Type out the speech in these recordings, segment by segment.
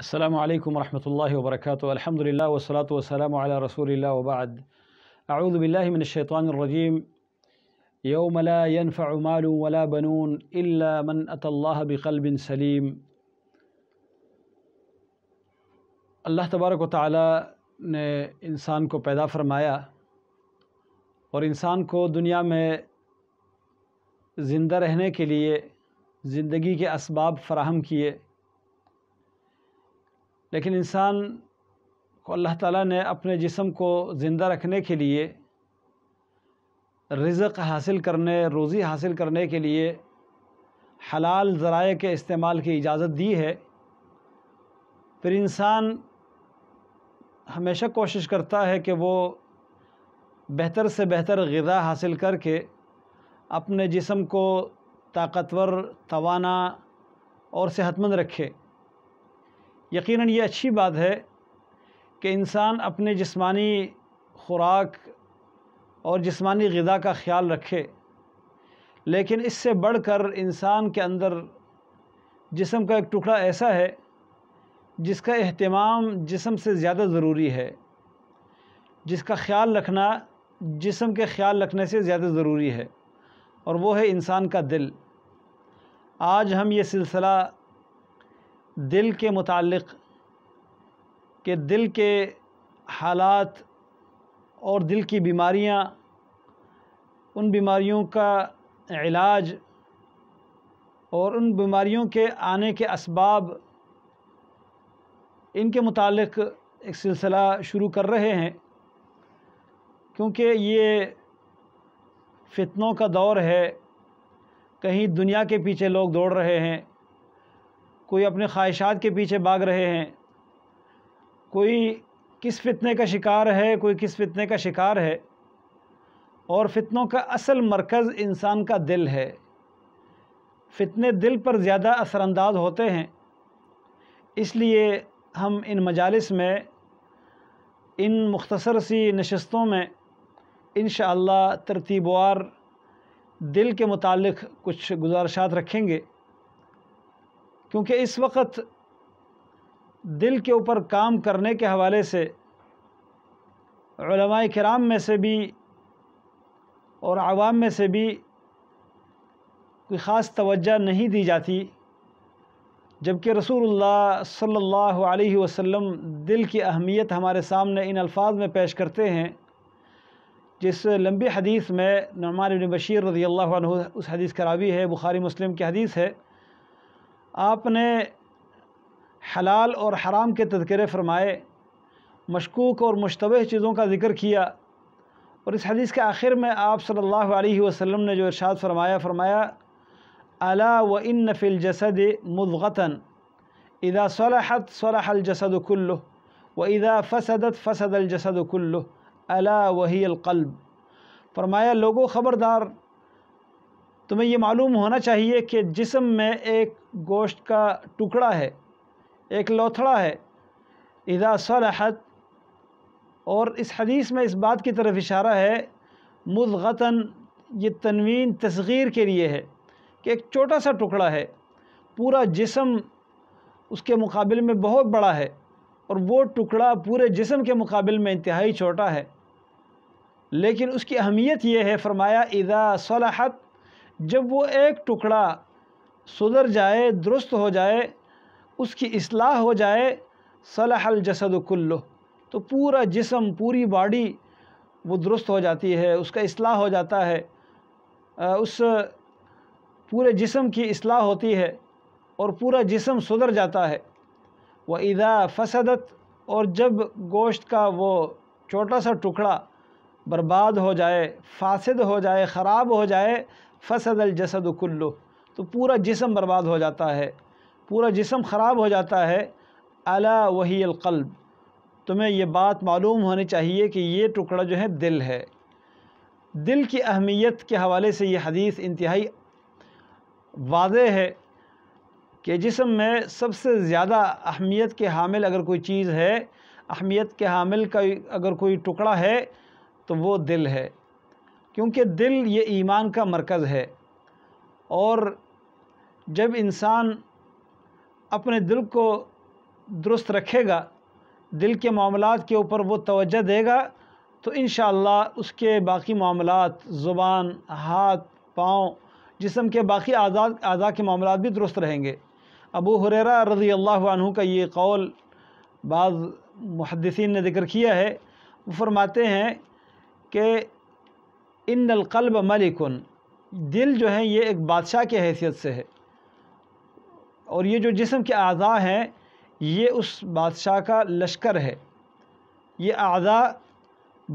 अल्लाम वरहमल वर्क अलहमदिल्ला वसलात वसलम रसूल वबाद आउज़बिल्लिमिनशैतरजीम यौमला यनफ़ाल वला बनून मन अतल्ला बकल बिन सलीम अल्लाह तबारक ताली ने इंसान को पैदा फरमाया और इंसान को दुनिया में ज़िंदा रहने के लिए ज़िंदगी के इसबाब फ़राहम किए लेकिन इंसान को अल्लाह ताला ने अपने जिसम को ज़िंदा रखने के लिए रिजक हासिल करने रोज़ी हासिल करने के लिए हलाल ज़राए के इस्तेमाल की इजाज़त दी है फिर इंसान हमेशा कोशिश करता है कि वो बेहतर से बेहतर गज़ा हासिल करके अपने जिसम को ताकतवर तवाना और सेहतमंद रखे यकीनन ये अच्छी बात है कि इंसान अपने जिस्मानी ख़ुराक और जिस्मानी गज़ा का ख्याल रखे लेकिन इससे बढ़कर इंसान के अंदर जिसम का एक टुकड़ा ऐसा है जिसका अहतमाम जिसम से ज़्यादा ज़रूरी है जिसका ख्याल रखना जिसम के ख्याल रखने से ज़्यादा ज़रूरी है और वो है इंसान का दिल आज हम ये सिलसिला दिल के मुतालिक के दिल के हालात और दिल की बीमारियां उन बीमारियों का इलाज और उन बीमारियों के आने के इसबाब इनके मुतालिक एक सिलसिला शुरू कर रहे हैं क्योंकि ये फितनों का दौर है कहीं दुनिया के पीछे लोग दौड़ रहे हैं कोई अपने ख्वाहिशात के पीछे भाग रहे हैं कोई किस फितने का शिकार है कोई किस फितने का शिकार है और फितनों का असल मरकज़ इंसान का दिल है फितने दिल पर ज़्यादा असरानंदाज होते हैं इसलिए हम इन मजालस में इन मुख्तसर सी नशस्तों में इन तरतीबवार दिल के मुतालिक कुछ गुजारशात रखेंगे क्योंकि इस वक्त दिल के ऊपर काम करने के हवाले से कराम में से भी और आवाम में से भी कोई ख़ास तवज्जो नहीं दी जाती जबकि रसूलुल्लाह सल्लल्लाहु अलैहि वसल्लम दिल की अहमियत हमारे सामने इन अल्फाज में पेश करते हैं जिस लंबी हदीस में नुमान बन बशीर रज़ी अल्लाह उस हदीस करावी है बुखारी मुस्लिम की हदीस है आपने हलाल और हराम के तذकरे फ़रमाए मशकूक और मुशतबह चीज़ों का ज़िक्र किया और इस हदीस के आखिर में आप सल्लल्लाहु अलैहि वसल्लम ने जो इरशाद फरमाया फ़रमाया अला व इन फ़िल जसद मुदगतन इदा सलाहत सलाहल जसद कुल्लु व इदा फ़सदत फ़सद जसद कुल्लु अला वही अलकल्ब फरमाया लोगो ख़बरदार तुम्हें यह मालूम होना चाहिए कि जिसम में एक गोश्त का टुकड़ा है एक लोथड़ा है इदा सलहत और इस हदीस में इस बात की तरफ इशारा है मुदगतन ये तनवीन तस्गीर के लिए है कि एक छोटा सा टुकड़ा है पूरा जिसम उसके मुकाबले में बहुत बड़ा है और वो टुकड़ा पूरे जिसम के मुकाबले में इंतहाई छोटा है लेकिन उसकी अहमियत यह है फरमाया इदा सलाहत जब वो एक टुकड़ा सुधर जाए दुरुस्त हो जाए उसकी असलाह हो जाए सलाहल जसद कुल्लो तो पूरा जिसम पूरी बॉडी वो दुरुस्त हो जाती है उसका असलाह हो जाता है उस पूरे जिसम की असलाह होती है और पूरा जिसम सुधर जाता है व इदा फसदत और जब गोश्त का वो छोटा सा टुकड़ा बर्बाद हो जाए फासद हो जाए ख़राब हो जाए फ़सद जसद कुल्लो तो पूरा जिसम बर्बाद हो जाता है पूरा जिसम ख़राब हो जाता है अला वही अलकल्ब तुम्हें यह बात मालूम होनी चाहिए कि ये टुकड़ा जो है दिल है दिल की अहमियत के हवाले से यह हदीस इंतहाई वाज है कि जिसम में सबसे ज़्यादा अहमियत के हामिल अगर कोई चीज़ है अहमियत के हामिल का अगर कोई टुकड़ा है तो वो दिल है क्योंकि दिल ये ईमान का मरकज़ है और जब इंसान अपने दिल को दुरुस्त रखेगा दिल के मामलों के ऊपर वो तवज्जो देगा तो इन उसके बाकी मामलों ज़ुबान हाथ पाँव जिसम के बाकी आज़ाद आज़ा के मामलों भी दुरुस्त रहेंगे अबू हुरेरा रज़ी अल्लाह का ये कौल बाज़ मुहदसिन ने ज़िक्र किया है वो फरमाते हैं कि इन कल्ब मलिकुन दिल जो है ये एक बादशाह की हैसियत से है और ये जो जिसम के अज़ा हैं ये उस बादशाह का लश्कर है ये अज़ा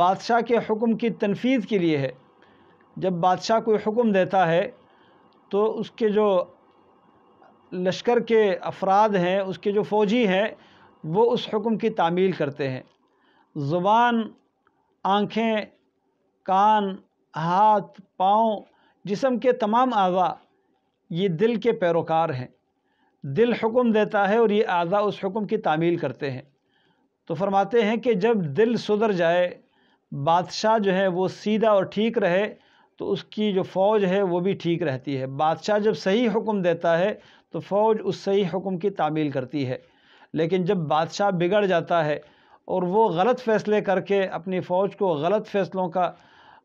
बादशाह के हुक्म की तनफीज़ के लिए है जब बादशाह कोई हुक्म देता है तो उसके जो लश्कर के अफराद हैं उसके जो फ़ौजी हैं वो उस हुक्म की तामील करते हैं ज़ुबान आँखें कान हाथ पाँव जिसम के तमाम आज़ा ये दिल के पैरोकार हैं दिल हुक्म देता है और ये आज़ा उस हुक्म की तामील करते हैं तो फरमाते हैं कि जब दिल सुधर जाए बादशाह जो है वो सीधा और ठीक रहे तो उसकी जो फ़ौज है वो भी ठीक रहती है बादशाह जब सही हुक्म देता है तो फ़ौज उस सही हुक्म की तामील करती है लेकिन जब बादशाह बिगड़ जाता है और वो गलत फ़ैसले करके अपनी फ़ौज को गलत फ़ैसलों का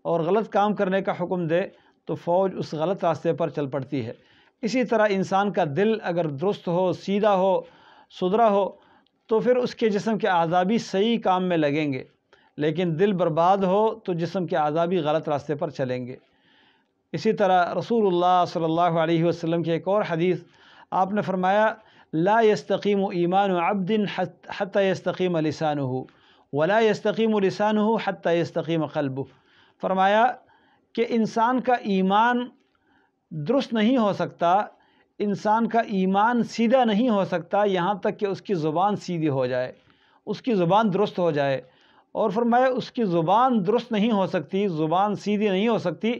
और गलत काम करने का हुक्म दे तो फ़ौज उस गलत रास्ते पर चल पड़ती है इसी तरह इंसान का दिल अगर दुरुस्त हो सीधा हो सुधरा हो तो फिर उसके जिसम के आज़ाबी सही काम में लगेंगे लेकिन दिल बर्बाद हो तो जिसम के आज़ाबी गलत रास्ते पर चलेंगे इसी तरह रसूलुल्लाह सल्लल्लाहु अलैहि वसल्लम की एक और हदीस आपने फरमाया ला यस्तकीम ईमान अब्दिन हत यस्तकीम लसान हो वला यस्तकीम लसान हो हत यस्तकीम कल्बू फरमाया कि इंसान का ईमान दुरुस्त नहीं हो सकता इंसान का ईमान सीधा नहीं हो सकता यहाँ तक कि उसकी ज़ुबान सीधी हो जाए उसकी ज़ुबान दुरुस्त हो जाए और फरमाया उसकी ज़ुबान दुरुस्त नहीं हो सकती ज़ुबान सीधी नहीं हो सकती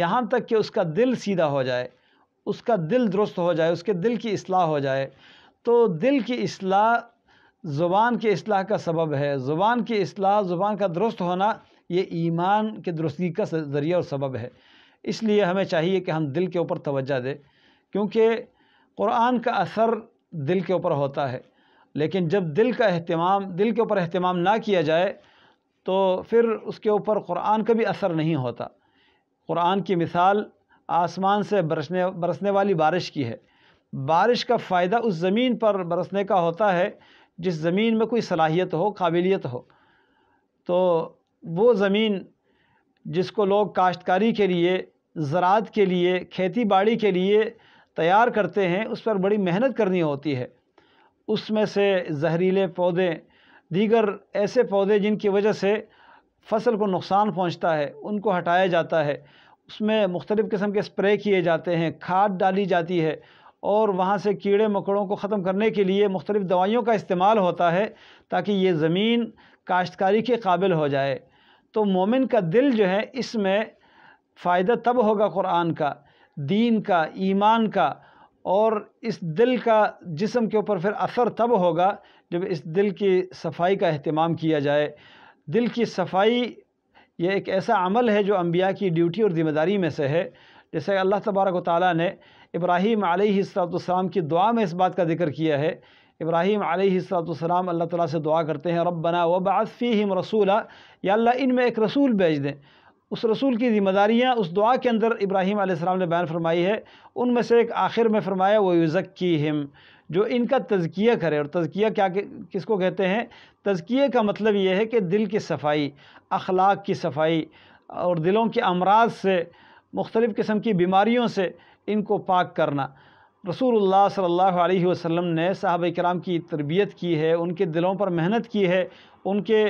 यहाँ तक कि उसका दिल सीधा हो जाए उसका दिल दुरुस्त हो जाए उसके दिल की असलाह हो जाए तो दिल की असलाह ज़ुबान की असलाह का सबब है ज़ुबान की असलाह ज़ुबान का दुरुस्त होना ये ईमान के दुरुस्ती का ज़रिया और सबब है इसलिए हमें चाहिए कि हम दिल के ऊपर तवज्जा दें क्योंकि क़ुरान का असर दिल के ऊपर होता है लेकिन जब दिल का अहतमाम दिल के ऊपर अहतमाम ना किया जाए तो फिर उसके ऊपर क़ुरान का भी असर नहीं होता क़ुरान की मिसाल आसमान से बरसने बरसने वाली बारिश की है बारिश का फ़ायदा उस ज़मीन पर बरसने का होता है जिस ज़मीन में कोई सलाहियत हो काबिलियत हो तो वो ज़मीन जिसको लोग काश्तकारी के लिए ज़रात के लिए खेती बाड़ी के लिए तैयार करते हैं उस पर बड़ी मेहनत करनी होती है उसमें से जहरीले पौधे दीगर ऐसे पौधे जिनकी वजह से फसल को नुकसान पहुंचता है उनको हटाया जाता है उसमें मुख्तलिफ़ किस्म के स्प्रे किए जाते हैं खाद डाली जाती है और वहाँ से कीड़े मकड़ों को ख़त्म करने के लिए मुख्तलिफ़ दवाइयों का इस्तेमाल होता है ताकि ये ज़मीन काश्तकारी के काबिल हो जाए तो मोमिन का दिल जो है इसमें फ़ायदा तब होगा क़ुरान का दीन का ईमान का और इस दिल का जिसम के ऊपर फिर असर तब होगा जब इस दिल की सफाई का अहतमाम किया जाए दिल की सफाई ये एक ऐसा अमल है जो अम्बिया की ड्यूटी और ज़िम्मेदारी में से है जैसे अल्लाह तबारक ताली ने इब्राहीम आलतम की दुआ में इस बात का जिक्र किया है इब्राहीम आलतम अल्लाह ताला से दुआ करते हैं रबना वबासफ़ीम रसूला या अल्लाह में एक रसूल भेज दें उस रसूल की ज़िम्मेदारियाँ उस दुआ के अंदर इब्राहीम आसमाम ने बयान फरमाई है उनमें से एक आखिर में फ़रमाया वो युज़क्की हिम जो इनका तजकिया करे और तजकिया क्या किसको कहते हैं तजकिए का मतलब ये है कि दिल की सफाई अखलाक की सफाई और दिलों के अमराज से मुख्तलिफ़ किस्म की बीमारियों से इनको पाक करना रसूल सल्ला वसम ने साहब कराम की तरबियत की है उनके दिलों पर मेहनत की है उनके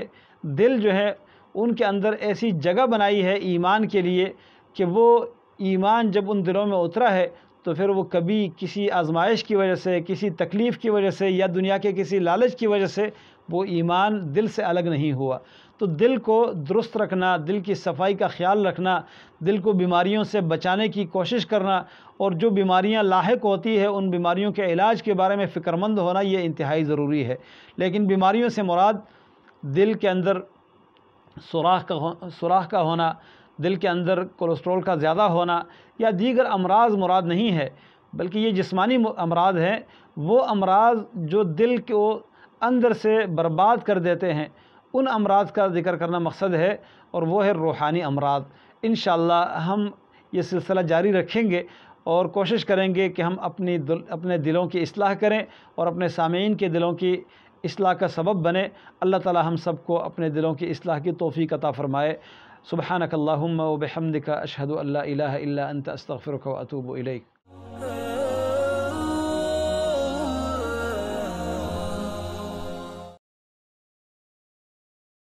दिल जो है उनके अंदर ऐसी जगह बनाई है ईमान के लिए कि वो ईमान जब उन दिलों में उतरा है तो फिर वो कभी किसी आजमाइश की वजह से किसी तकलीफ़ की वजह से या दुनिया के किसी लालच की वजह से वो ईमान दिल से अलग नहीं हुआ तो दिल को दुरुस्त रखना दिल की सफाई का ख्याल रखना दिल को बीमारियों से बचाने की कोशिश करना और जो बीमारियां लाक होती है उन बीमारियों के इलाज के बारे में फ़िक्रमंद होना ये इंतहाई ज़रूरी है लेकिन बीमारियों से मुराद दिल के अंदर सुराख का हो सुराख का होना दिल के अंदर कोलेस्ट्रोल का ज़्यादा होना या दीगर अमराज मुराद नहीं है बल्कि ये जिस्मानी अमराज हैं वो अमराज जो दिल को अंदर से बर्बाद कर देते हैं उन अमराज का जिक्र करना मकसद है और वो है रूहानी अमराज इन हम ये सिलसिला जारी रखेंगे और कोशिश करेंगे कि हम अपनी दिल, अपने दिलों की असलाह करें और अपने सामीन के दिलों की असलाह का सबब बने अल्लाह ताला हम सबको अपने दिलों की असलाह की तोफ़ी अता फ़रमाए सुबह वबहमद का अशहद अल्लाह अंत अस्तफ़िर अतूब इलैक